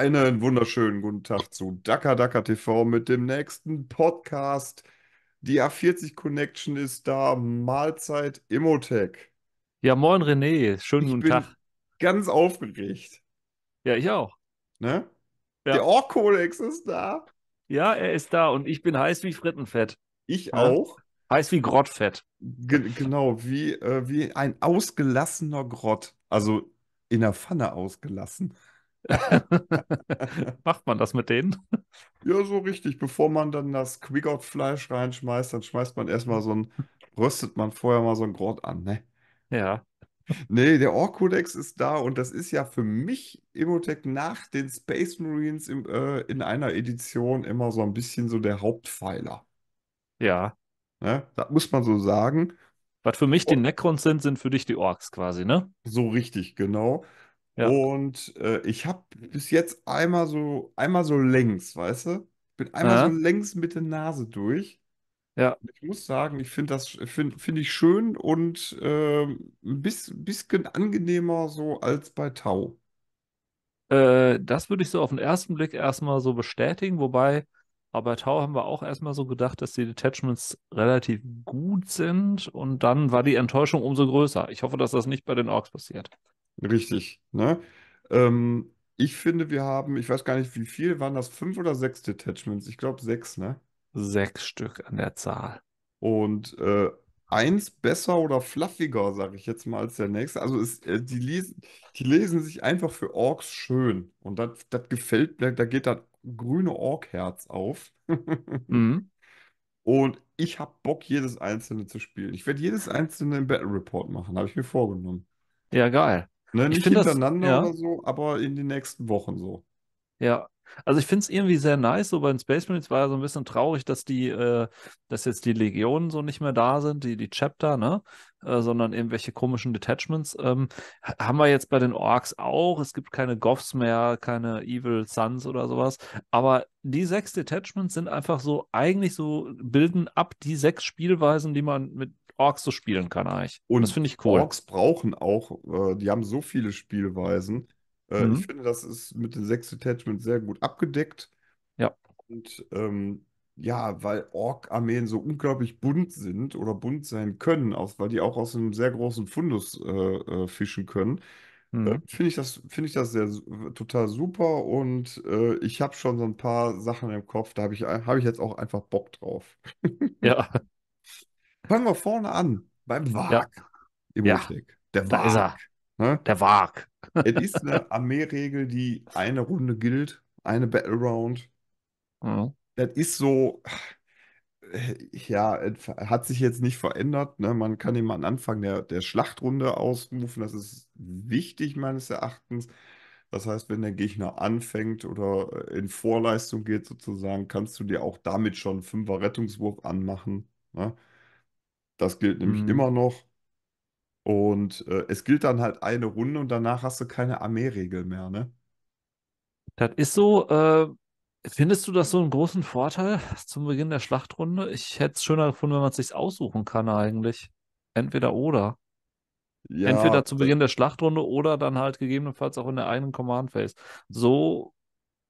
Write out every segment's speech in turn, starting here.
Einen wunderschönen guten Tag zu Daka Daka TV mit dem nächsten Podcast. Die A40 Connection ist da. Mahlzeit Immotech. Ja, moin René. Schönen ich guten bin Tag. Ganz aufgeregt. Ja, ich auch. Ne? Ja. Der Ork-Kodex ist da. Ja, er ist da und ich bin heiß wie Frittenfett. Ich auch. Heiß wie Grottfett. G genau, wie, äh, wie ein ausgelassener Grott. Also in der Pfanne ausgelassen. Macht man das mit denen? Ja, so richtig. Bevor man dann das Quickout-Fleisch reinschmeißt, dann schmeißt man erstmal so ein, röstet man vorher mal so ein Grot an, ne? Ja. Nee, der Ork-Kodex ist da und das ist ja für mich Imotech nach den Space Marines im, äh, in einer Edition immer so ein bisschen so der Hauptpfeiler. Ja. Ne? Das muss man so sagen. Was für mich die Necrons sind, sind für dich die Orks quasi, ne? So richtig, genau. Ja. Und äh, ich habe bis jetzt einmal so, einmal so längs, weißt du? Ich Bin einmal ja. so längs mit der Nase durch. Ja. Ich muss sagen, ich finde das finde find ich schön und äh, ein bisschen, bisschen angenehmer so als bei Tau. Äh, das würde ich so auf den ersten Blick erstmal so bestätigen, wobei aber bei Tau haben wir auch erstmal so gedacht, dass die Detachments relativ gut sind und dann war die Enttäuschung umso größer. Ich hoffe, dass das nicht bei den Orks passiert. Richtig, ne? Ähm, ich finde, wir haben, ich weiß gar nicht, wie viel waren das? Fünf oder sechs Detachments? Ich glaube sechs, ne? Sechs Stück an der Zahl. Und äh, eins besser oder fluffiger, sage ich jetzt mal, als der nächste. Also es, äh, die, lesen, die lesen sich einfach für Orks schön. Und das gefällt mir, da geht das grüne Ork-Herz auf. Mhm. Und ich habe Bock, jedes einzelne zu spielen. Ich werde jedes einzelne im Battle Report machen, habe ich mir vorgenommen. Ja, geil. Ne, nicht hintereinander das, ja. oder so, aber in den nächsten Wochen so. Ja, also ich finde es irgendwie sehr nice, so bei den Space Marines war ja so ein bisschen traurig, dass die, äh, dass jetzt die Legionen so nicht mehr da sind, die, die Chapter, ne? Äh, sondern irgendwelche komischen Detachments. Ähm, haben wir jetzt bei den Orks auch. Es gibt keine Goffs mehr, keine Evil Sons oder sowas. Aber die sechs Detachments sind einfach so, eigentlich so, bilden ab die sechs Spielweisen, die man mit Orks so spielen kann eigentlich. Und das finde ich cool. Orks brauchen auch, äh, die haben so viele Spielweisen. Äh, mhm. Ich finde, das ist mit den sechs Detachments sehr gut abgedeckt. Ja. Und ähm, ja, weil Ork-Armeen so unglaublich bunt sind oder bunt sein können, auch, weil die auch aus einem sehr großen Fundus äh, äh fischen können. Äh, mhm. Finde ich das, finde ich das sehr total super und äh, ich habe schon so ein paar Sachen im Kopf, da habe ich, hab ich jetzt auch einfach Bock drauf. ja, Fangen wir vorne an, beim Wag ja. im ja. Rückweg. Der da Wag. Ne? Der Wag. es ist eine Armeeregel, die eine Runde gilt, eine Battle Round. Mhm. Das ist so, äh, ja, hat sich jetzt nicht verändert. Ne? Man kann immer am Anfang der, der Schlachtrunde ausrufen. Das ist wichtig meines Erachtens. Das heißt, wenn der Gegner anfängt oder äh, in Vorleistung geht sozusagen, kannst du dir auch damit schon Fünfer Rettungswurf anmachen. Ne? Das gilt nämlich Mhm. immer noch. Und äh, es gilt dann halt eine Runde und danach hast du keine Armee-Regel mehr, ne? Das ist so, äh, findest du das so einen großen Vorteil zum Beginn der Schlachtrunde? Ich hätte es schöner gefunden, wenn man es sich aussuchen kann eigentlich. Entweder oder. Ja, Entweder zu äh Beginn der Schlachtrunde oder dann halt gegebenenfalls auch in der eigenen Command Phase. So,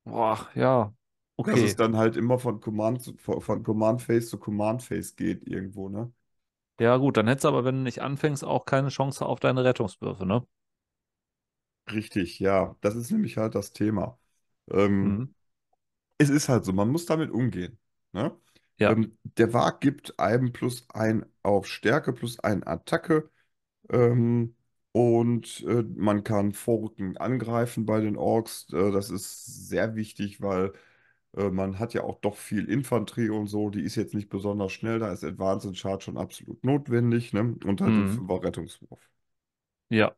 boah, ja, dass es dann halt immer von Command, von Command Phase zu Command Phase geht irgendwo, ne? Ja, gut, dann hättest du aber, wenn du nicht anfängst, auch keine Chance auf deine Rettungswürfe, ne? Richtig, ja. Das ist nämlich halt das Thema. Ähm, mhm. Es ist halt so, man muss damit umgehen. Ne? Ja. Ähm, der Wag gibt einem plus ein auf Stärke plus ein Attacke. Ähm, und äh, man kann Forken angreifen bei den Orks. Äh, das ist sehr wichtig, weil äh, man hat ja auch doch viel Infanterie und so, die ist jetzt nicht besonders schnell, da ist Advanced Charge schon absolut notwendig, ne? Und halt mhm. den Rettungswurf. Ja,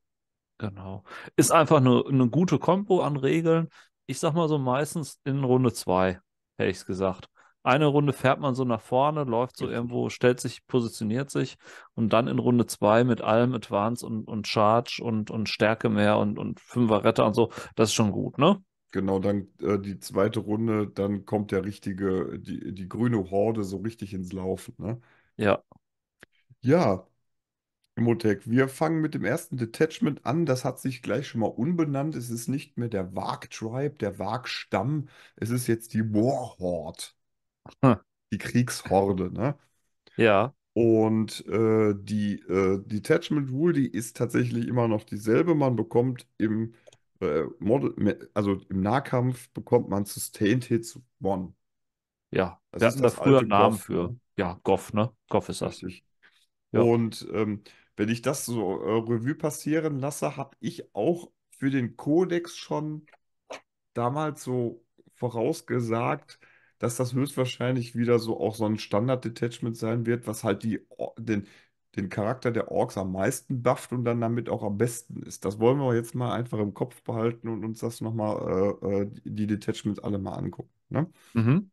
genau. Ist einfach eine, eine gute Kombo an Regeln. Ich sag mal so meistens in Runde 2, hätte ich es gesagt. Eine Runde fährt man so nach vorne, läuft so irgendwo, stellt sich, positioniert sich und dann in Runde 2 mit allem Advance und, und Charge und, und Stärke mehr und, und Fünfer und so, das ist schon gut, ne? Genau, dann äh, die zweite Runde, dann kommt der richtige, die, die grüne Horde so richtig ins Laufen. Ne? Ja. Ja, Imotec, wir fangen mit dem ersten Detachment an. Das hat sich gleich schon mal unbenannt. Es ist nicht mehr der Wag-Tribe, der Wag-Stamm. Es ist jetzt die War Horde. Hm. Die Kriegshorde, ne? Ja. Und äh, die äh, Detachment Rule, die ist tatsächlich immer noch dieselbe. Man bekommt im äh, Model, also im Nahkampf bekommt man Sustained Hits One. Ja, das wir hatten da früher einen Namen Goff. für. Ne? Ja, Goff, ne? Goff ist das. Richtig. Ja. Und ähm, wenn ich das so äh, Revue passieren lasse, habe ich auch für den Codex schon damals so vorausgesagt, dass das höchstwahrscheinlich wieder so auch so ein Standard-Detachment sein wird, was halt die, den, den Charakter der Orks am meisten bufft und dann damit auch am besten ist. Das wollen wir jetzt mal einfach im Kopf behalten und uns das nochmal, äh, äh die Detachments alle mal angucken. Ne? Mhm.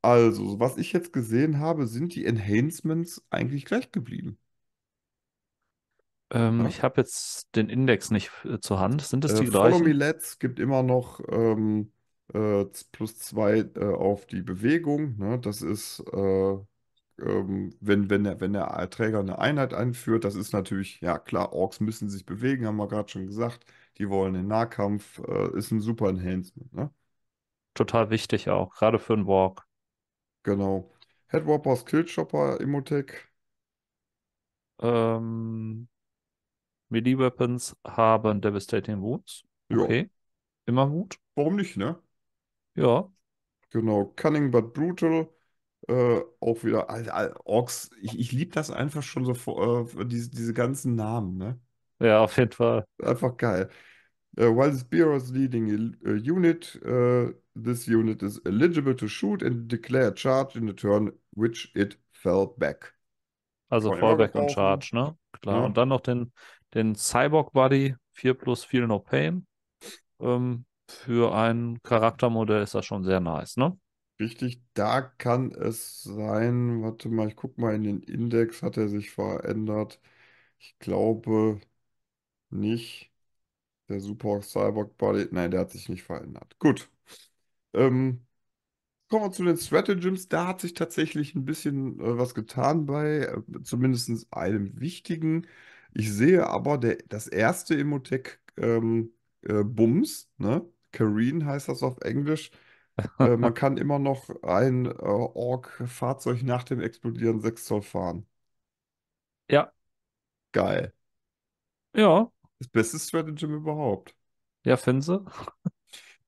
Also, was ich jetzt gesehen habe, sind die Enhancements eigentlich gleich geblieben. Ähm, ja. Ich habe jetzt den Index nicht äh, zur Hand. Sind das äh, die äh, gleichen? Follow Me Let's gibt immer noch ähm, äh, plus zwei äh, auf die Bewegung. Ne? Das ist ähm, wenn, wenn, der, wenn der Träger eine Einheit einführt, das ist natürlich, ja klar, Orks müssen sich bewegen, haben wir gerade schon gesagt. Die wollen den Nahkampf, äh, ist ein super Enhancement. Ne? Total wichtig auch, gerade für einen Walk. Genau. Headwhoppers, Killchopper, Imotech. Ähm, Melee Weapons haben Devastating Wounds. Okay. Immer Wut. Warum nicht, ne? Ja. Genau. Cunning but Brutal. Äh, auch wieder, Orks, ich, ich liebe das einfach schon so, äh, diese, diese ganzen Namen, ne? Ja, auf jeden Fall. Einfach geil. Uh, while the spear is leading a, a unit, uh, this unit is eligible to shoot and declare a charge in the turn which it fell back. Also Fallback und Charge, ne? Klar. Ja. Ne? Und dann noch den, den Cyborg Buddy 4 plus Feel No Pain. Ähm, für ein Charaktermodell ist das schon sehr nice, ne? Richtig, da kann es sein. Warte mal, ich gucke mal in den Index. Hat er sich verändert? Ich glaube nicht. Der Super Cyborg Body. Nein, der hat sich nicht verändert. Gut. Ähm, kommen wir zu den Stratagems. Da hat sich tatsächlich ein bisschen äh, was getan bei äh, zumindest einem wichtigen. Ich sehe aber der, das erste Emotech ähm, äh, Bums, ne? Careen heißt das auf Englisch äh, man kann immer noch ein äh, Ork-Fahrzeug nach dem Explodieren 6 Zoll fahren. Ja. Geil. Ja. Das beste Strategy überhaupt. Ja, finden Sie?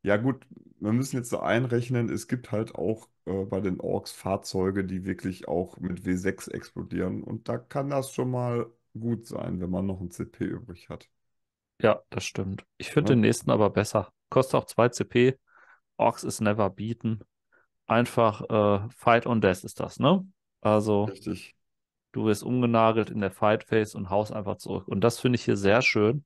Ja, gut, wir müssen jetzt so einrechnen, es gibt halt auch äh, bei den Orks Fahrzeuge, die wirklich auch mit W6 explodieren. Und da kann das schon mal gut sein, wenn man noch ein CP übrig hat. Ja, das stimmt. Ich finde ne? ja. den nächsten aber besser. Kostet auch 2 CP. Orcs is never beaten. Einfach äh, Fight on Death ist das, ne? Also Richtig. du wirst umgenagelt in der Fight Phase und haust einfach zurück. Und das finde ich hier sehr schön.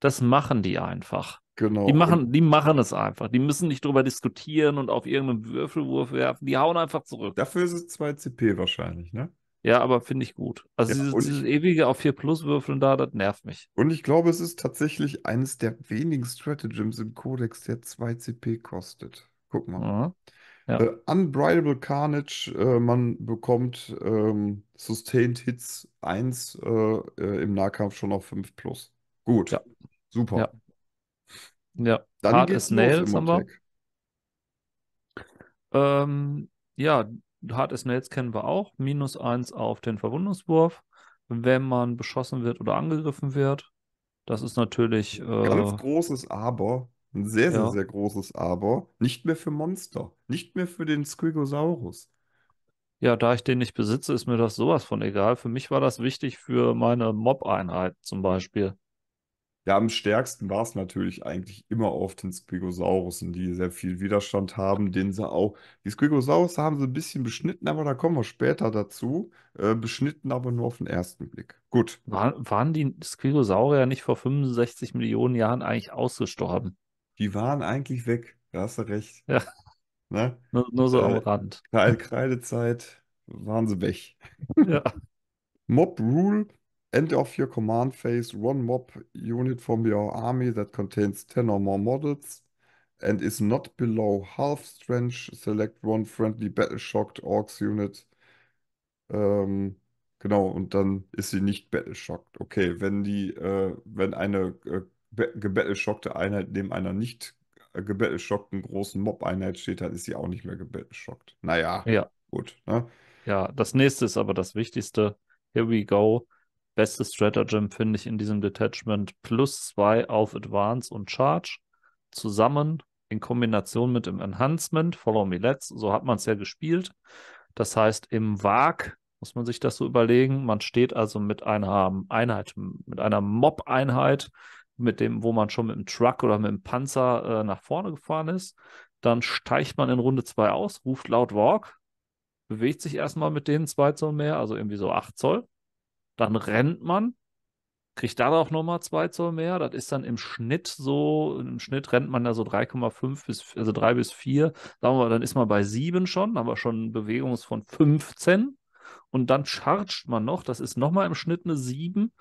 Das machen die einfach. Genau. Die machen, die machen es einfach. Die müssen nicht drüber diskutieren und auf irgendeinen Würfelwurf werfen. Die hauen einfach zurück. Dafür sind es 2 CP wahrscheinlich, ne? Ja, aber finde ich gut. Also ja, dieses, dieses, ewige auf 4 Plus würfeln da, das nervt mich. Und ich glaube, es ist tatsächlich eines der wenigen Stratagems im Codex, der 2 CP kostet. Guck mal. Ja. Äh, Unbridable Carnage, äh, man bekommt ähm, Sustained Hits 1 äh, äh, im Nahkampf schon auf 5 Plus. Gut. Ja. Super. Ja. ja. Dann Hard geht's Nails haben wir. Ähm, ja, hartes Netz kennen wir auch. Minus 1 auf den Verwundungswurf, wenn man beschossen wird oder angegriffen wird. Das ist natürlich. Äh, Ganz großes Aber. Ein sehr, sehr, ja. sehr großes Aber. Nicht mehr für Monster. Nicht mehr für den Squigosaurus. Ja, da ich den nicht besitze, ist mir das sowas von egal. Für mich war das wichtig für meine Mob-Einheit zum Beispiel. Ja, am stärksten war es natürlich eigentlich immer auf den Squigosaurus, die sehr viel Widerstand haben, den sie auch. Die Squigosaurus haben sie ein bisschen beschnitten, aber da kommen wir später dazu. Äh, beschnitten aber nur auf den ersten Blick. Gut. War, waren die Squigosaurier nicht vor 65 Millionen Jahren eigentlich ausgestorben? Die waren eigentlich weg. Da hast du recht. Ja. Ne? Nur, nur so äh, am Rand. Kreidezeit waren sie weg. Ja. Mob Rule End of your command phase, one mob unit from your army that contains 10 or more models and is not below half strength. Select one friendly battle shocked orcs unit. Ähm, genau, und dann ist sie nicht battle shocked. Okay, wenn die, äh, wenn eine äh, gebattleshockte Einheit neben einer nicht äh, gebattleshockten großen Mob-Einheit steht, dann ist sie auch nicht mehr gebattleshockt. Naja, ja. gut. Ne? Ja, das nächste ist aber das Wichtigste. Here we go beste Stratagem finde ich in diesem Detachment plus zwei auf Advance und Charge zusammen in Kombination mit dem Enhancement, Follow Me Let's, so hat man es ja gespielt. Das heißt, im WAG muss man sich das so überlegen. Man steht also mit einer Einheit, mit einer Mob-Einheit, mit dem, wo man schon mit dem Truck oder mit dem Panzer äh, nach vorne gefahren ist. Dann steigt man in Runde 2 aus, ruft laut Walk, bewegt sich erstmal mit denen 2 Zoll mehr, also irgendwie so 8 Zoll. Dann rennt man, kriegt da auch nochmal 2 Zoll mehr. Das ist dann im Schnitt so, im Schnitt rennt man da so 3,5 bis, also 3 bis 4. Sagen wir, dann ist man bei 7 schon, aber schon Bewegungs von 15. Und dann chargt man noch, das ist nochmal im Schnitt eine 7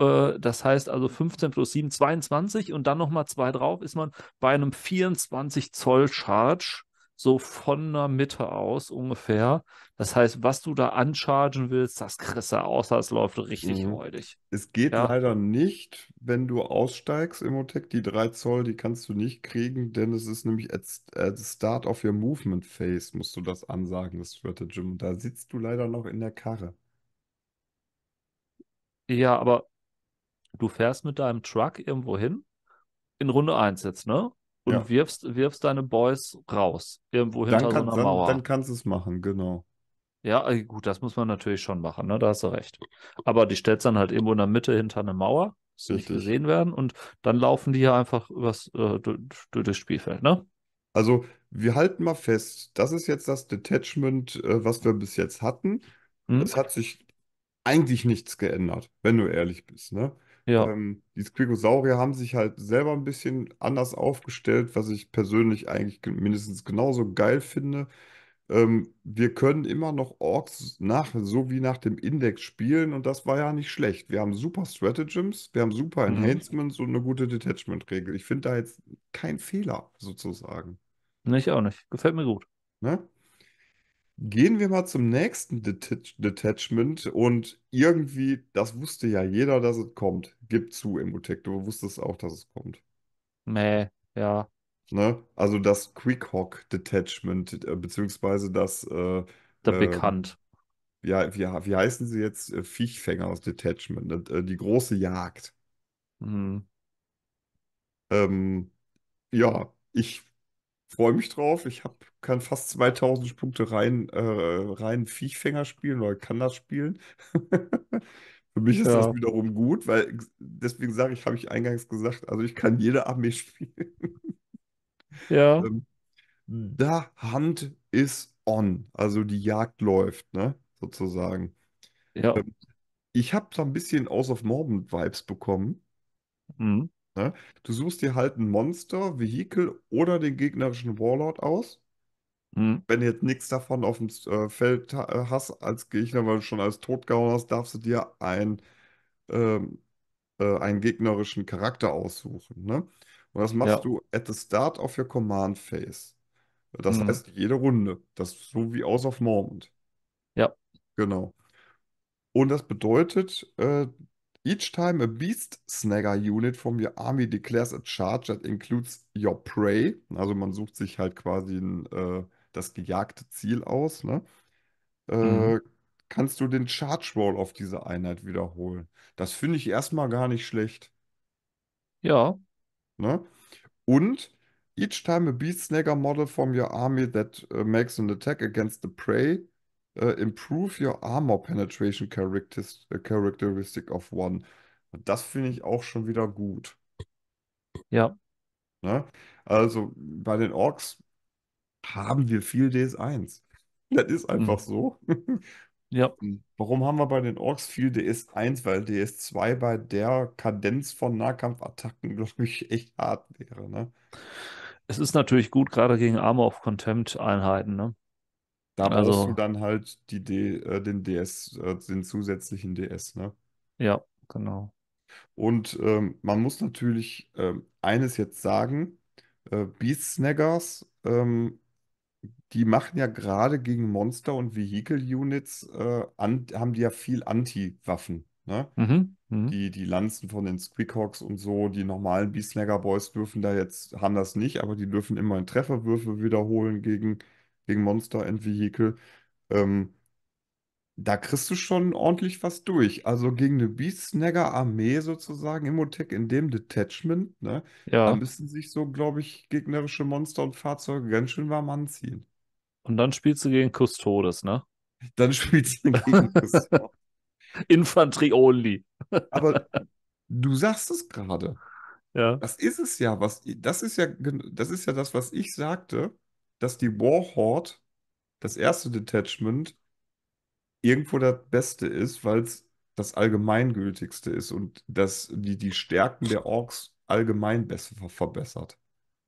äh, das heißt also 15 plus 7, 22 und dann nochmal 2 drauf, ist man bei einem 24 Zoll Charge so von der Mitte aus ungefähr. Das heißt, was du da anchargen willst, das kriegst du außer es läuft richtig mhm. freudig. Es geht ja? leider nicht, wenn du aussteigst im Otec, die 3 Zoll, die kannst du nicht kriegen, denn es ist nämlich at, at the start of your movement phase, musst du das ansagen, das vierte Gym. da sitzt du leider noch in der Karre. Ja, aber du fährst mit deinem Truck irgendwo hin, in Runde 1 jetzt, ne? und ja. wirfst, wirfst deine Boys raus. Irgendwo hinter kann, so einer Mauer. Dann, kannst du es machen, genau. Ja, äh, gut, das muss man natürlich schon machen, ne? da hast du recht. Aber die stellst dann halt irgendwo in der Mitte hinter eine Mauer, dass sie nicht gesehen werden und dann laufen die ja einfach übers, äh, durch das Spielfeld, ne? Also, wir halten mal fest, das ist jetzt das Detachment, äh, was wir bis jetzt hatten. Hm? Es hat sich eigentlich nichts geändert, wenn du ehrlich bist, ne? Ja. Ähm, die Squigosaurier haben sich halt selber ein bisschen anders aufgestellt, was ich persönlich eigentlich mindestens genauso geil finde. Ähm, wir können immer noch Orks nach, so wie nach dem Index spielen und das war ja nicht schlecht. Wir haben super Stratagems, wir haben super mhm. Enhancements mhm. und eine gute Detachment-Regel. Ich finde da jetzt keinen Fehler sozusagen. Ich auch nicht. Gefällt mir gut. Ne? Gehen wir mal zum nächsten Detach Detachment und irgendwie, das wusste ja jeder, dass es kommt. Gib zu, Emotec, du wusstest auch, dass es kommt. Nee, ja. Ne? Also das Quickhawk Detachment, äh, beziehungsweise das. Äh, der äh, Bekannt. Ja, wie, wie heißen sie jetzt? Äh, Viechfänger aus Detachment, ne? die große Jagd. Mhm. Ähm, ja, ich freue mich drauf. Ich hab, kann fast 2000 Punkte rein, äh, rein Viechfänger spielen oder kann das spielen. Für mich ja. ist das wiederum gut, weil deswegen sage ich, habe ich eingangs gesagt, also ich kann jede Armee spielen. ja. Ähm, da Hand ist on, also die Jagd läuft, ne, sozusagen. Ja. Ähm, ich habe so ein bisschen House of Morbid Vibes bekommen. Mhm. Ne? Du suchst dir halt ein Monster, Vehikel oder den gegnerischen Warlord aus. Mhm. Wenn du jetzt nichts davon auf dem äh, Feld äh, hast als Gegner, weil du schon als gehauen hast, darfst du dir ein, ähm, äh, einen gegnerischen Charakter aussuchen. Ne? Und das machst ja. du at the start of your command phase. Das mhm. heißt jede Runde. Das ist so wie aus of Mormont. Ja. Genau. Und das bedeutet, äh, Each time a Beast Snagger unit from your army declares a charge that includes your prey, also man sucht sich halt quasi ein, äh, das gejagte Ziel aus, ne? Äh, mhm. Kannst du den Charge Roll auf diese Einheit wiederholen? Das finde ich erstmal gar nicht schlecht. Ja. Ne? Und each time a Beast Snagger model from your army that uh, makes an attack against the prey äh, Improve your armor penetration äh, characteristic of one. Und das finde ich auch schon wieder gut. Ja. Ne? Also bei den Orks haben wir viel DS1. Das ist mhm. einfach mhm. so. ja. Warum haben wir bei den Orks viel DS1? Weil DS2 bei der Kadenz von Nahkampfattacken, glaube ich, echt hart wäre. Ne? Es ist natürlich gut, gerade gegen Armor of Contempt Einheiten. Ne? Da also brauchst also, du dann halt die D, äh, den DS, äh, den zusätzlichen DS, ne? Ja, genau. Und ähm, man muss natürlich äh, eines jetzt sagen, äh, Beast Snaggers, ähm, die machen ja gerade gegen Monster und Vehicle Units, äh, an, haben die ja viel Anti-Waffen. Ne? Mhm, mhm. die, die Lanzen von den Squeakhawks und so, die normalen Beastnagger Boys dürfen da jetzt, haben das nicht, aber die dürfen immerhin Trefferwürfe wiederholen gegen gegen Monster and Vehicle. Ähm, da kriegst du schon ordentlich was durch. Also gegen eine Beast-Snagger-Armee sozusagen, Immotech in dem Detachment, ne? Ja. Da müssen sich so, glaube ich, gegnerische Monster und Fahrzeuge ganz schön warm anziehen. Und dann spielst du gegen Custodes, ne? Dann spielst du gegen Custodes. Infanterie only. Aber du sagst es gerade. Ja. Das ist es ja, was das ist ja das ist ja das, was ich sagte dass die Warhorde, das erste Detachment, irgendwo das Beste ist, weil es das Allgemeingültigste ist und dass die, die Stärken der Orks allgemein besser verbessert.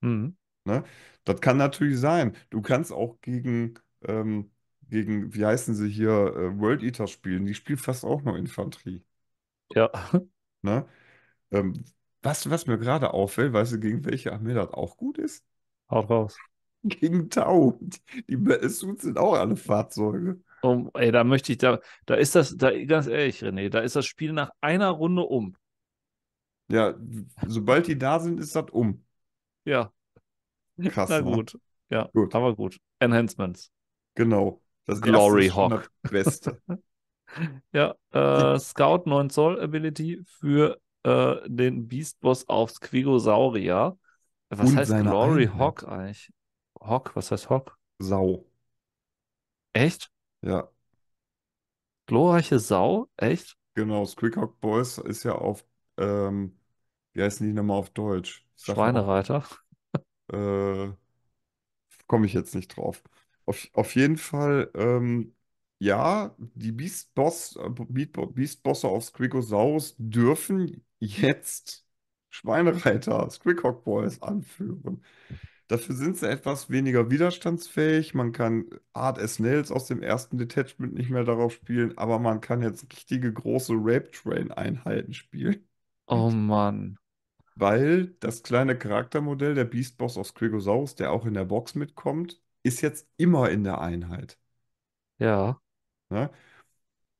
Mhm. Ne? Das kann natürlich sein. Du kannst auch gegen, ähm, gegen wie heißen sie hier, äh, World Eater spielen. Die spielen fast auch nur Infanterie. Ja. Ne? Ähm, was, was mir gerade auffällt, weißt du, gegen welche Armee das auch gut ist? Haut raus gegen Tau. Die Suits sind auch alle Fahrzeuge. Um, ey, da möchte ich, da, da ist das, da, ganz ehrlich, René, da ist das Spiel nach einer Runde um. Ja, sobald die da sind, ist das um. Ja. Krass. Na ne? gut. Ja, gut. aber gut. Enhancements. Genau. Das Glory Hawk. Beste. ja, äh, Scout 9 Zoll Ability für äh, den Beast Boss aufs Quigosaurier. Was Und heißt Glory Hawk eigentlich? Hock, was heißt Hock? Sau. Echt? Ja. Glorreiche Sau? Echt? Genau, Squeakhawk Boys ist ja auf, ähm, wie heißen die nochmal auf Deutsch? sag Schweinereiter. äh, komme ich jetzt nicht drauf. Auf, auf jeden Fall, ähm, ja, die Beast, Boss, Beast Bosse auf Squeakosaurus dürfen jetzt Schweinereiter, Squeakhawk Boys anführen. Dafür sind sie etwas weniger widerstandsfähig. Man kann Art S. Nails aus dem ersten Detachment nicht mehr darauf spielen, aber man kann jetzt richtige große Rape Train-Einheiten spielen. Oh Mann. Weil das kleine Charaktermodell der Beast Boss aus Krigosaurus, der auch in der Box mitkommt, ist jetzt immer in der Einheit. Ja. Ne?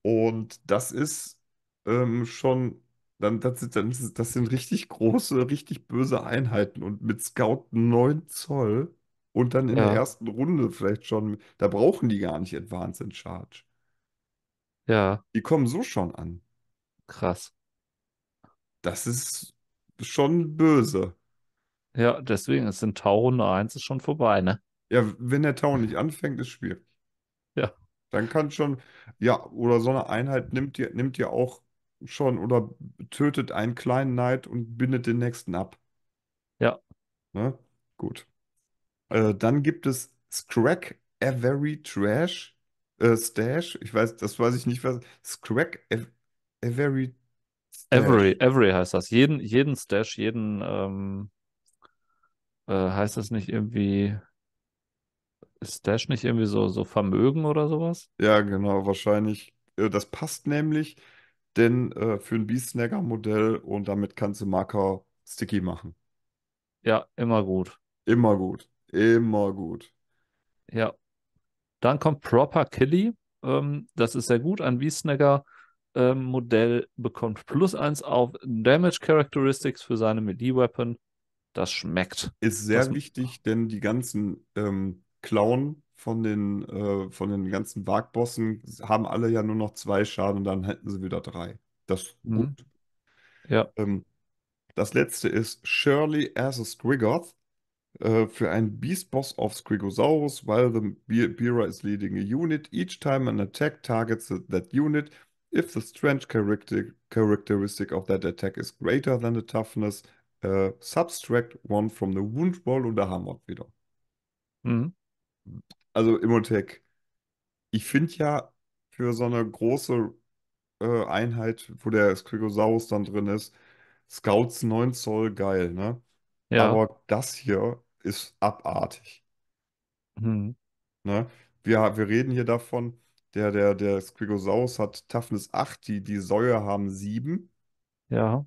Und das ist ähm, schon dann, das, sind, dann, das sind richtig große, richtig böse Einheiten und mit Scout 9 Zoll und dann in ja. der ersten Runde vielleicht schon, da brauchen die gar nicht Advanced in Charge. Ja. Die kommen so schon an. Krass. Das ist schon böse. Ja, deswegen ist in Tau 1 ist schon vorbei, ne? Ja, wenn der Tau nicht anfängt, ist schwierig. Ja. Dann kann schon, ja, oder so eine Einheit nimmt dir, nimmt dir auch schon oder tötet einen kleinen Neid und bindet den nächsten ab. Ja. Ne? Gut. Äh, dann gibt es Scrack Avery Trash äh, Stash. Ich weiß, das weiß ich nicht, was. Scrack Avery Stash. Every, every heißt das. Jeden, jeden Stash, jeden ähm, äh, heißt das nicht irgendwie. Stash nicht irgendwie so, so Vermögen oder sowas? Ja, genau, wahrscheinlich. Äh, das passt nämlich denn äh, für ein B-Snagger-Modell und damit kannst du Marker sticky machen. Ja, immer gut. Immer gut. Immer gut. Ja. Dann kommt Proper Killy. Ähm, das ist sehr gut. Ein V-Snagger ähm, Modell bekommt plus 1 auf Damage Characteristics für seine Melee-Weapon. Das schmeckt. Ist sehr das wichtig, denn die ganzen ähm, Clown von den, äh, von den ganzen Wagbossen haben alle ja nur noch zwei Schaden und dann hätten sie wieder drei. Das ist mhm. gut. Ja. Ähm, das letzte ist Shirley as a Squiggoth. Äh, für einen Beast Boss of Scrigosaurus, while the Bearer is leading a unit. Each time an attack targets that unit, if the strength characteristic of that attack is greater than the toughness, uh, subtract one from the wound roll und da haben wir wieder. Mhm also Immotech, ich finde ja für so eine große äh, Einheit, wo der Skrigosaurus dann drin ist, Scouts 9 Zoll geil, ne? Ja. Aber das hier ist abartig. Hm. Ne? Wir, wir reden hier davon, der, der, der Skrigosaurus hat Toughness 8, die, die Säue haben 7. Ja.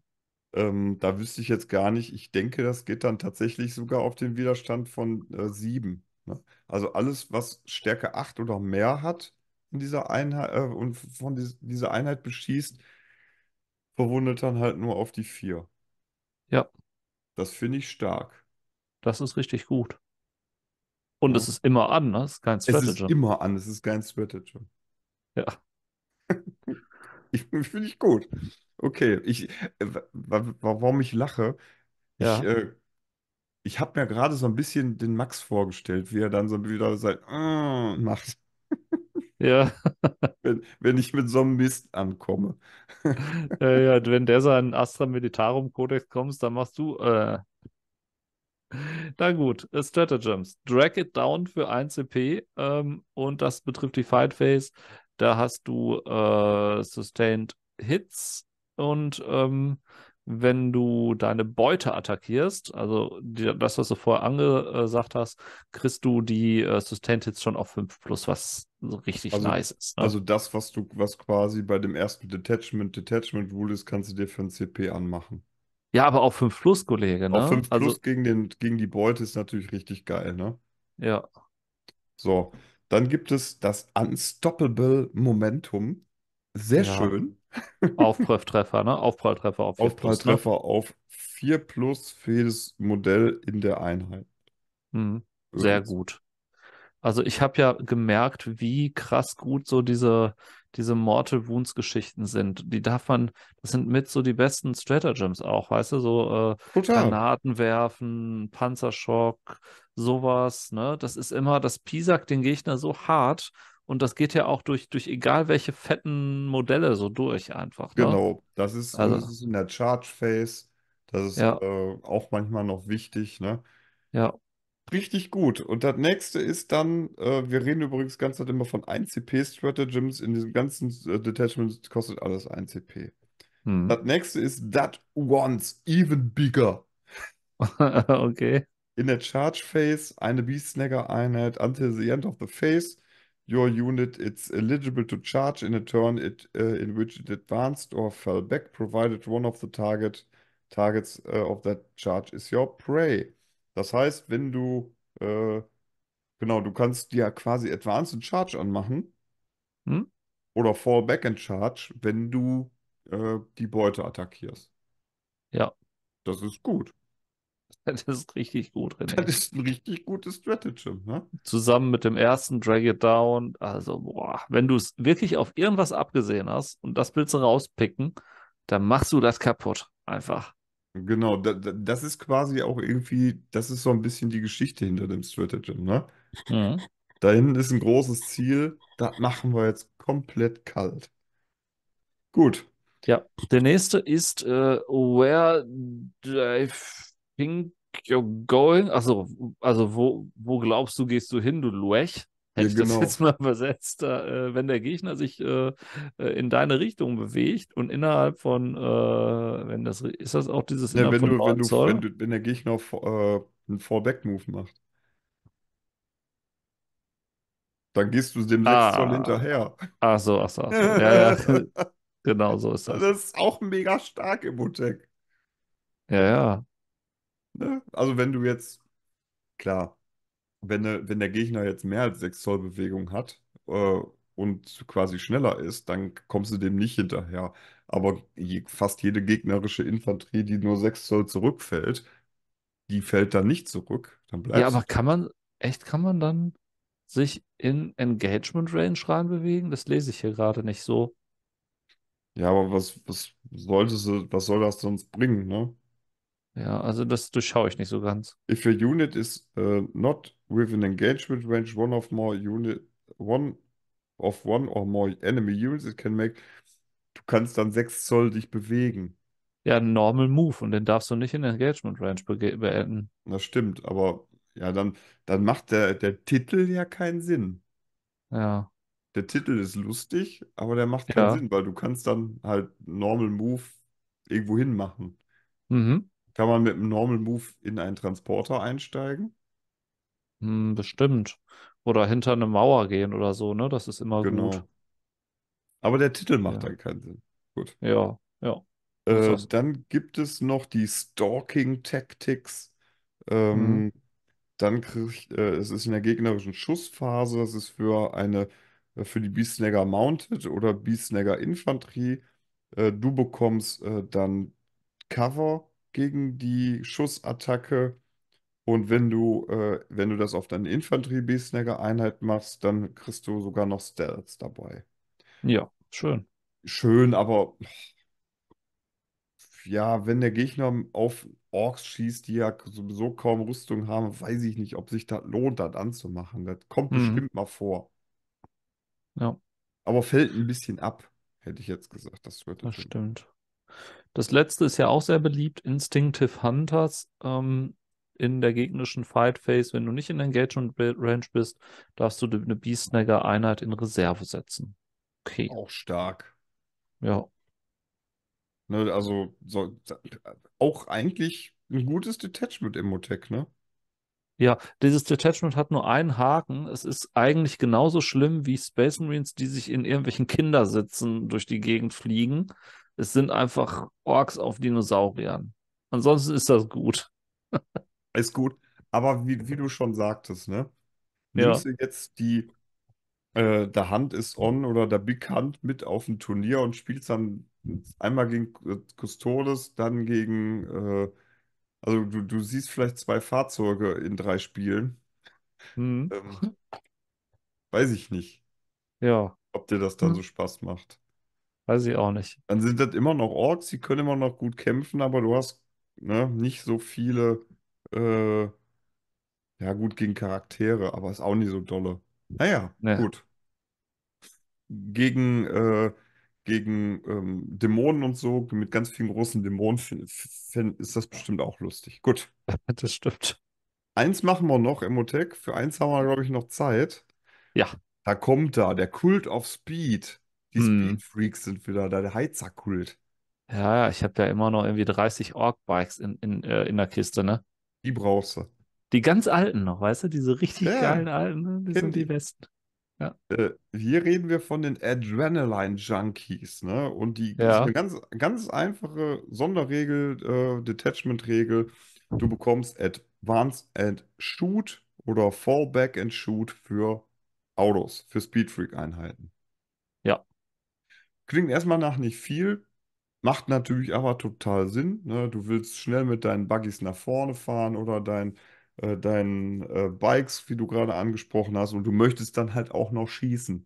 Ähm, da wüsste ich jetzt gar nicht. Ich denke, das geht dann tatsächlich sogar auf den Widerstand von äh, 7. Ne? Also alles, was Stärke 8 oder mehr hat in dieser Einheit äh, und von dieser Einheit beschießt, verwundet dann halt nur auf die 4. Ja. Das finde ich stark. Das ist richtig gut. Und ja. es ist immer an, ne? Es ist kein Stratagem. Es ist immer an, es ist kein Stratagem. Ja. ich finde ich gut. Okay, ich, äh, warum ich lache, ja. ich äh, ich habe mir gerade so ein bisschen den Max vorgestellt, wie er dann so wieder sein mm, macht. Ja. wenn, wenn ich mit so einem Mist ankomme. ja, ja, wenn der seinen Astra Militarum Codex kommst, dann machst du. Äh... Na gut, äh, Stratagems. Drag it down für 1 CP ähm, und das betrifft die Fight Phase. Da hast du äh, Sustained Hits und ähm, wenn du deine Beute attackierst, also die, das, was du vorher angesagt hast, kriegst du die äh, Sustained Hits schon auf 5 plus, was richtig also, nice ist. Ne? Also das, was du, was quasi bei dem ersten Detachment Detachment Rule ist, kannst du dir für ein CP anmachen. Ja, aber auf 5 plus, Kollege, ne? Auf 5 also plus gegen, den, gegen die Beute ist natürlich richtig geil, ne? Ja. So, dann gibt es das Unstoppable Momentum. Sehr ja. schön. Aufpralltreffer, ne? Aufpralltreffer auf 4 Aufpralltreffer plus, ne? auf 4 plus für jedes Modell in der Einheit. Mhm. Sehr Irgendwas. gut. Also ich habe ja gemerkt, wie krass gut so diese, diese Mortal Wounds Geschichten sind. Die darf man, das sind mit so die besten Stratagems auch, weißt du, so äh, Granaten werfen, Panzerschock, sowas, ne? Das ist immer, das pisakt den Gegner so hart, und das geht ja auch durch, durch egal welche fetten Modelle so durch einfach. Ne? Genau, das ist, ne, also, das ist in der Charge-Phase. Das ist ja. äh, auch manchmal noch wichtig. Ne? Ja. Richtig gut. Und das nächste ist dann, äh, wir reden übrigens ganz Zeit immer von 1CP-Stratagems. In diesem ganzen äh, Detachment kostet alles 1CP. Hm. Das nächste ist That Once Even Bigger. okay. In der Charge Phase eine Beast Snagger Einheit until the end of the phase your unit is eligible to charge in a turn it, uh, in which it advanced or fell back, provided one of the target, targets uh, of that charge is your prey. Das heißt, wenn du, äh, genau, du kannst dir quasi Advanced and Charge anmachen hm? oder Fall Back and Charge, wenn du äh, die Beute attackierst. Ja. Das ist gut. Das ist richtig gut, René. Das ist ein richtig gutes Strategy. ne? Zusammen mit dem ersten Drag It Down. Also, boah, wenn du es wirklich auf irgendwas abgesehen hast und das willst du rauspicken, dann machst du das kaputt. Einfach. Genau, da, da, das ist quasi auch irgendwie, das ist so ein bisschen die Geschichte hinter dem Strategy. ne? Mhm. Da hinten ist ein großes Ziel, das machen wir jetzt komplett kalt. Gut. Ja, der nächste ist äh, Where Dive Pink you're going? Achso, also wo, wo glaubst du, gehst du hin, du Luech? Hätte ja, genau. ich das genau. jetzt mal übersetzt, äh, wenn der Gegner sich äh, äh, in deine Richtung bewegt und innerhalb von, äh, wenn das ist das auch dieses ja, wenn, du, wenn, du, wenn, du, wenn, der Gegner äh, einen fallback move macht. Dann gehst du dem ah, Zoll hinterher. Ach so, ach so. Ach so. Ja, ja. genau so ist das. Das ist auch mega stark im Tech. Ja, ja. Ne? Also wenn du jetzt, klar, wenn, wenn der Gegner jetzt mehr als 6 Zoll Bewegung hat äh, und quasi schneller ist, dann kommst du dem nicht hinterher. Aber je, fast jede gegnerische Infanterie, die nur 6 Zoll zurückfällt, die fällt dann nicht zurück. Dann bleibst ja, aber kann man, echt kann man dann sich in Engagement Range reinbewegen? Das lese ich hier gerade nicht so. Ja, aber was, was sollte was soll das sonst bringen, ne? Ja, also das durchschaue ich nicht so ganz. If your unit is uh, not within engagement range one of more unit one of one or more enemy units, it can make. Du kannst dann 6 Zoll dich bewegen. Ja, normal move und den darfst du nicht in Engagement Range be beenden. Das stimmt, aber ja, dann, dann macht der, der Titel ja keinen Sinn. Ja. Der Titel ist lustig, aber der macht keinen ja. Sinn, weil du kannst dann halt normal move irgendwo hin machen. Mhm. Kann man mit einem Normal Move in einen Transporter einsteigen? Hm, bestimmt. Oder hinter eine Mauer gehen oder so, ne? Das ist immer genau. gut. Aber der Titel macht ja. dann keinen Sinn. Gut. Ja, ja. Äh, dann gibt es noch die Stalking Tactics. Ähm, mhm. Dann kriegt äh, es ist in der gegnerischen Schussphase. Das ist für eine äh, für die Beastnagger Mounted oder Beastnagger Infanterie. Äh, du bekommst äh, dann Cover gegen die Schussattacke. Und wenn du, äh, wenn du das auf deine Infanterie-B-Snagger-Einheit machst, dann kriegst du sogar noch Stealth dabei. Ja, schön. Schön, aber ja, wenn der Gegner auf Orks schießt, die ja sowieso kaum Rüstung haben, weiß ich nicht, ob sich das lohnt, das anzumachen. Das kommt mhm. bestimmt mal vor. Ja. Aber fällt ein bisschen ab, hätte ich jetzt gesagt. Das, wird das stimmt. Das letzte ist ja auch sehr beliebt, Instinctive Hunters. Ähm, in der gegnerischen Fight Phase, wenn du nicht in Engagement Range bist, darfst du eine Beastnagger Einheit in Reserve setzen. Okay. Auch stark. Ja. Ne, also so, auch eigentlich ein gutes Detachment im Motec, ne? Ja, dieses Detachment hat nur einen Haken. Es ist eigentlich genauso schlimm wie Space Marines, die sich in irgendwelchen Kindersitzen durch die Gegend fliegen. Es sind einfach Orks auf Dinosauriern. Ansonsten ist das gut. ist gut. Aber wie, wie du schon sagtest, ne? Nimmst ja. du jetzt die, äh, der Hand ist on oder der Big Hand mit auf ein Turnier und spielst dann einmal gegen Custodes, dann gegen, äh, also du, du siehst vielleicht zwei Fahrzeuge in drei Spielen. Hm. Ähm, weiß ich nicht. Ja. Ob dir das dann hm. so Spaß macht. Weiß ich auch nicht. Dann sind das immer noch Orks, die können immer noch gut kämpfen, aber du hast ne, nicht so viele, äh, ja gut, gegen Charaktere, aber ist auch nicht so dolle. Naja, Ja. gut. Gegen, äh, gegen ähm, Dämonen und so, mit ganz vielen großen Dämonen f- f- ist das bestimmt auch lustig. Gut. Das stimmt. Eins machen wir noch, Emotech. Für eins haben wir, glaube ich, noch Zeit. Ja. Da kommt da der Kult of Speed. Die hm. Speedfreaks sind wieder da, der Heizerkult. Ja, ich habe ja immer noch irgendwie 30 ork bikes in, in, äh, in der Kiste, ne? Die brauchst du. Die ganz alten noch, weißt du? Diese richtig ja, geilen alten, ne? die sind die besten. Ja. Äh, hier reden wir von den Adrenaline-Junkies, ne? Und die ja. eine ganz, ganz einfache Sonderregel, äh, Detachment-Regel. Du bekommst Advance and Shoot oder Fallback and Shoot für Autos, für Speedfreak-Einheiten. Klingt erstmal nach nicht viel, macht natürlich aber total Sinn. Ne? Du willst schnell mit deinen Buggies nach vorne fahren oder dein, äh, deinen äh, Bikes, wie du gerade angesprochen hast, und du möchtest dann halt auch noch schießen.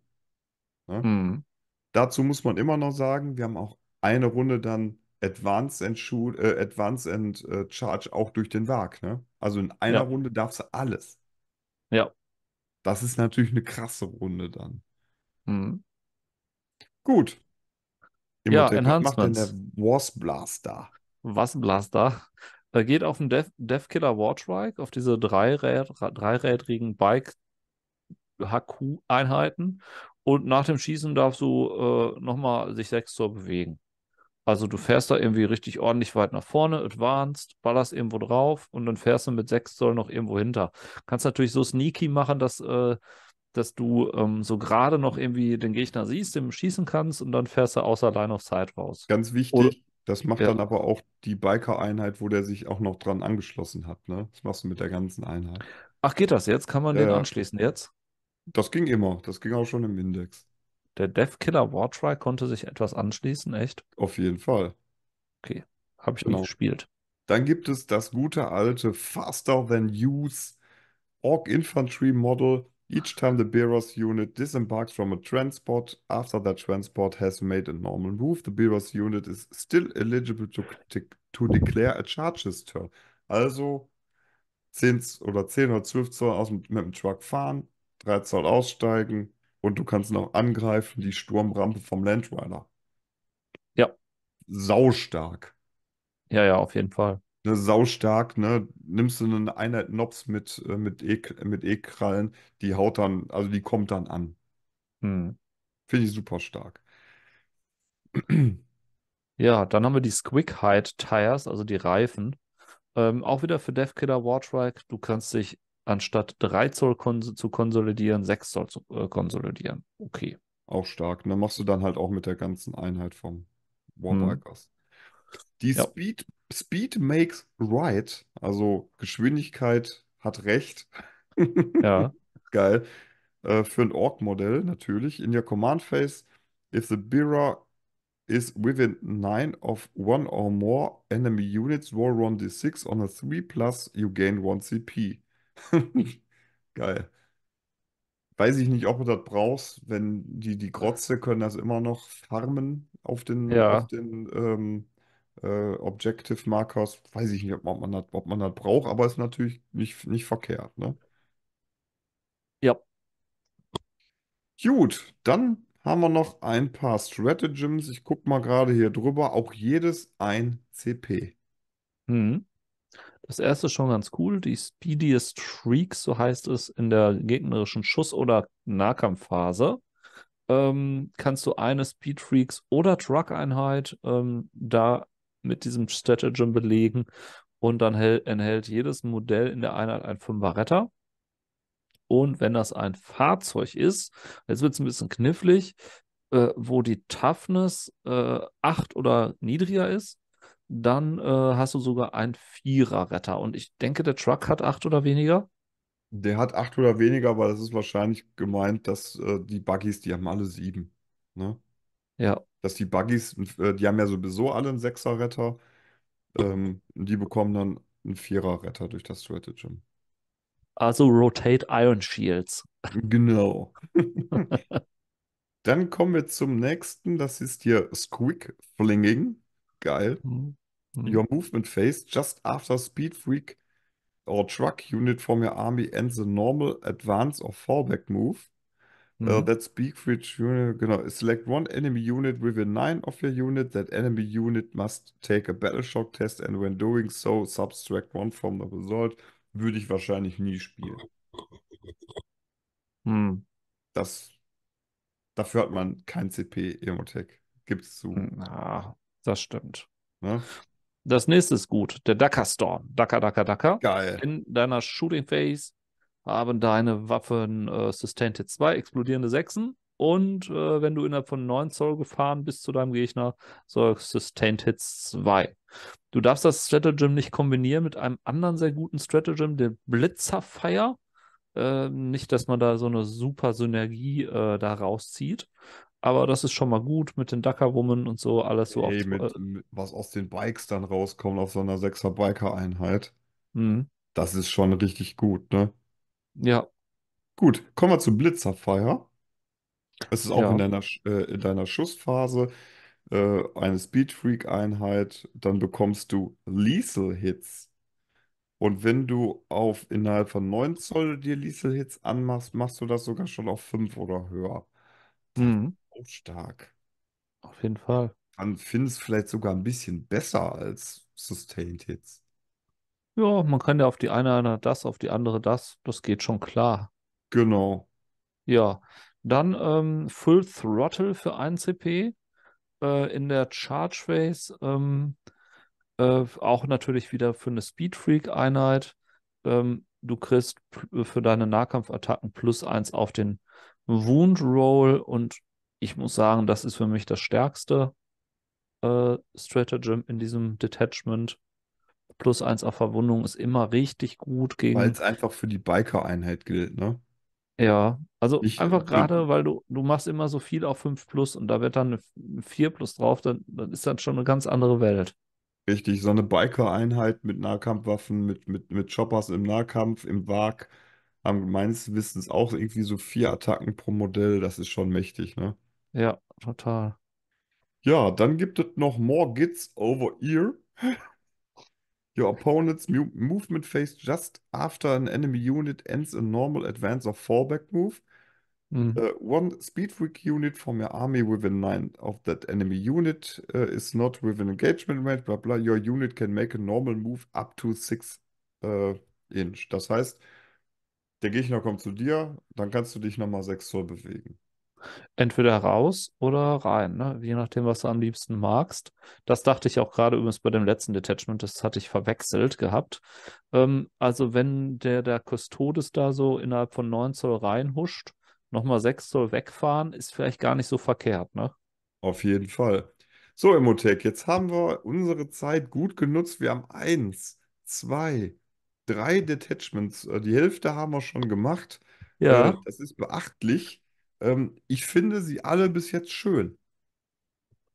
Ne? Mhm. Dazu muss man immer noch sagen, wir haben auch eine Runde dann Advance and, äh, Advance and äh, Charge auch durch den WAG. Ne? Also in einer ja. Runde darfst du alles. Ja. Das ist natürlich eine krasse Runde dann. Mhm. Gut. Im ja, Enhancements. Was macht denn der Was Blaster? Er geht auf den Death, Death Killer Wartrike, auf diese dreirädrigen Bike-HQ-Einheiten und nach dem Schießen darfst du äh, nochmal sich sechs Zoll bewegen. Also du fährst da irgendwie richtig ordentlich weit nach vorne, advanced, ballerst irgendwo drauf und dann fährst du mit 6 Zoll noch irgendwo hinter. Kannst natürlich so sneaky machen, dass äh, dass du ähm, so gerade noch irgendwie den Gegner siehst, dem schießen kannst und dann fährst du außer Line of Sight raus. Ganz wichtig, Oder, das macht ja. dann aber auch die Biker-Einheit, wo der sich auch noch dran angeschlossen hat. Ne? Das machst du mit der ganzen Einheit. Ach, geht das jetzt? Kann man ja, den anschließen jetzt? Das ging immer. Das ging auch schon im Index. Der Death Killer Wartry konnte sich etwas anschließen, echt? Auf jeden Fall. Okay, habe ich genau. nie gespielt. Dann gibt es das gute alte Faster Than Use Orc Infantry Model Each time the Beros unit disembarks from a transport, after that transport has made a normal move, the Beros unit is still eligible to, to declare a charges turn. Also 10 oder 10 oder 12 Zoll aus mit, mit dem Truck fahren, 3 Zoll aussteigen und du kannst noch angreifen, die Sturmrampe vom Landrider. Ja. Saustark. Ja, ja, auf jeden Fall. Ne, saustark, ne? Nimmst du eine Einheit Nobs mit, äh, mit E- mit E-Krallen, die haut dann, also die kommt dann an. Hm. Finde ich super stark. Ja, dann haben wir die Squick Hide Tires, also die Reifen. Ähm, auch wieder für Death Killer Wartrike. Du kannst dich anstatt 3 Zoll kons zu konsolidieren, 6 Zoll zu äh, konsolidieren. Okay. Auch stark. Ne? Machst du dann halt auch mit der ganzen Einheit vom hm. Wartrikers. Die ja. Speed, Speed makes right, also Geschwindigkeit hat Recht. ja. Geil. Äh, für ein Org-Modell natürlich. In your command phase, if the bearer is within 9 of one or more enemy units, roll 1d6 on a 3 plus, you gain 1 CP. Geil. Weiß ich nicht, ob du das brauchst, wenn die, die Grotze können das immer noch farmen auf den, ja. auf den ähm, äh, Objective Markers. Weiß ich nicht, ob man das, ob man das braucht, aber ist natürlich nicht, nicht verkehrt. Ne? Ja. Gut, dann haben wir noch ein paar Stratagems. Ich gucke mal gerade hier drüber. Auch jedes ein CP. Hm. Das erste ist schon ganz cool. Die Speediest Streak, so heißt es, in der gegnerischen Schuss- oder Nahkampfphase ähm, kannst du eine Speed Freaks oder Truck-Einheit ähm, da mit diesem Stratagem belegen. Und dann hält, enthält jedes Modell in der Einheit ein Fünferretter. Und wenn das ein Fahrzeug ist, jetzt wird es ein bisschen knifflig, äh, wo die Toughness äh, 8 oder niedriger ist, dann äh, hast du sogar ein Vierer-Retter. Und ich denke, der Truck hat 8 oder weniger. Der hat 8 oder weniger, weil das ist wahrscheinlich gemeint, dass äh, die Buggies, die haben alle 7. Ne? Ja, dass die Buggies, äh, die haben ja sowieso alle einen Sechser-Retter, ähm, die bekommen dann einen Vierer-Retter durch das Stratagem. Also Rotate Iron Shields. Genau. dann kommen wir zum nächsten, das ist hier Squeak Flinging. Geil. Hm. Hm. Your movement phase just after speed freak or truck unit from your army ends the normal advance or fallback move. Uh, Mhm. that speak for each unit. Genau. Select one enemy unit within nine of your unit. That enemy unit must take a battle shock test and when doing so, subtract one from the result. Würde ich wahrscheinlich nie spielen. Hm. Das, dafür hat man kein CP Emotec. Gibt's zu. Hm, na, das stimmt. Ne? Das nächste ist gut. Der Ducker Storm. Ducker, Ducker, Ducker. Geil. In deiner Shooting Phase haben deine Waffen äh, Sustained Hit 2, explodierende Sechsen. Und äh, wenn du innerhalb von 9 Zoll gefahren bist zu deinem Gegner, soll Sustained Hits 2. Du darfst das Stratagem nicht kombinieren mit einem anderen sehr guten Stratagem, dem Blitzerfire. Äh, nicht, dass man da so eine super Synergie äh, da rauszieht. Aber das ist schon mal gut mit den Dackerwummen und so, alles so hey, auf, mit, äh, mit, was aus den Bikes dann rauskommt auf so einer 6er Biker-Einheit. Mhm. Das ist schon richtig gut, ne? Ja. Gut, kommen wir zu Blitzerfire. Es ist auch in deiner, äh, in deiner Schussphase äh, eine Speedfreak-Einheit. Dann bekommst du Lethal Hits. Und wenn du auf innerhalb von 9 Zoll dir Lethal Hits anmachst, machst du das sogar schon auf 5 oder höher. Das mhm. ist Mhm. auch stark. Auf jeden Fall. Dann findest du vielleicht sogar ein bisschen besser als Sustained Hits. Ja, man kann ja auf die eine, eine das, auf die andere das. Das geht schon klar. Genau. Ja. Dann ähm, Full Throttle für 1 CP. Äh, in der Charge Phase. Ähm, äh, auch natürlich wieder für eine Speed Freak-Einheit. Ähm, du kriegst äh, für deine Nahkampfattacken plus 1 auf den Wound Roll. Und ich muss sagen, das ist für mich das stärkste äh, Stratagem in diesem Detachment plus eins auf Verwundung ist immer richtig gut gegen. Weil es einfach für die Biker-Einheit gilt, ne? Ja, also ich, einfach gerade, weil du, du machst immer so viel auf 5 plus und da wird dann eine 4 plus drauf, dann, dann ist das schon eine ganz andere Welt. Richtig, so eine Biker-Einheit mit Nahkampfwaffen, mit, mit, mit Choppers im Nahkampf, im Wag, haben meines Wissens auch irgendwie so vier Attacken pro Modell, das ist schon mächtig, ne? Ja, total. Ja, dann gibt es noch More Gits Over Ear. Your opponent's movement phase just after an enemy unit ends a normal advance or fallback move. Mm. Uh, one speed freak unit from your army within nine of that enemy unit uh, is not within engagement range, bla bla. Your unit can make a normal move up to six uh, inch. Das heißt, der Gegner kommt zu dir, dann kannst du dich nochmal 6 Zoll bewegen entweder raus oder rein, ne? je nachdem, was du am liebsten magst. Das dachte ich auch gerade übrigens bei dem letzten Detachment, das hatte ich verwechselt gehabt. Ähm, also wenn der, der Custodes da so innerhalb von 9 Zoll reinhuscht, nochmal 6 Zoll wegfahren, ist vielleicht gar nicht so verkehrt. Ne? Auf jeden Fall. So, Emotec, jetzt haben wir unsere Zeit gut genutzt. Wir haben eins, zwei, drei Detachments. Äh, die Hälfte haben wir schon gemacht. Ja. Äh, das ist beachtlich. Ähm, ich finde sie alle bis jetzt schön.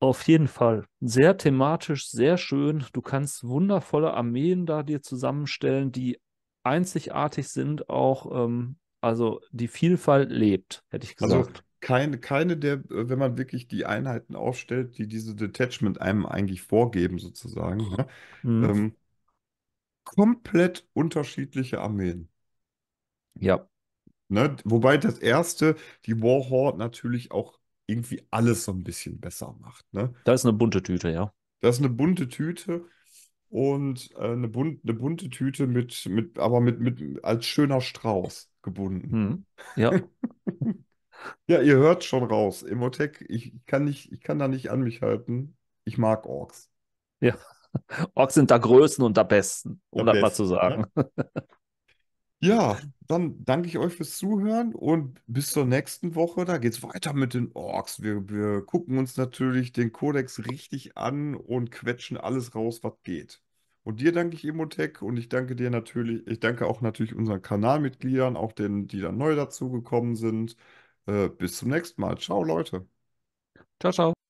Auf jeden Fall. Sehr thematisch, sehr schön. Du kannst wundervolle Armeen da dir zusammenstellen, die einzigartig sind, auch ähm, also die Vielfalt lebt, hätte ich also gesagt. Also keine, keine der, äh, wenn man wirklich die Einheiten aufstellt, die diese Detachment einem eigentlich vorgeben, sozusagen. Ne? Mhm. Ähm, komplett unterschiedliche Armeen. Ja. Ne? Wobei das erste, die Warhorde, natürlich auch irgendwie alles so ein bisschen besser macht. Ne? Da ist eine bunte Tüte, ja. Das ist eine bunte Tüte und äh, eine, bun eine bunte Tüte mit, mit aber mit, mit als schöner Strauß gebunden. Hm. Ja. ja, ihr hört schon raus. Emotech, ich kann, nicht, ich kann da nicht an mich halten. Ich mag Orks. Ja. Orks sind da Größen und da Besten, um das mal zu ne? sagen. Ja. Ja, dann danke ich euch fürs Zuhören und bis zur nächsten Woche. Da geht es weiter mit den Orks. Wir, wir gucken uns natürlich den Kodex richtig an und quetschen alles raus, was geht. Und dir danke ich Emotech und ich danke dir natürlich, ich danke auch natürlich unseren Kanalmitgliedern, auch denen, die da neu dazugekommen sind. Äh, bis zum nächsten Mal. Ciao, Leute. Ciao, ciao.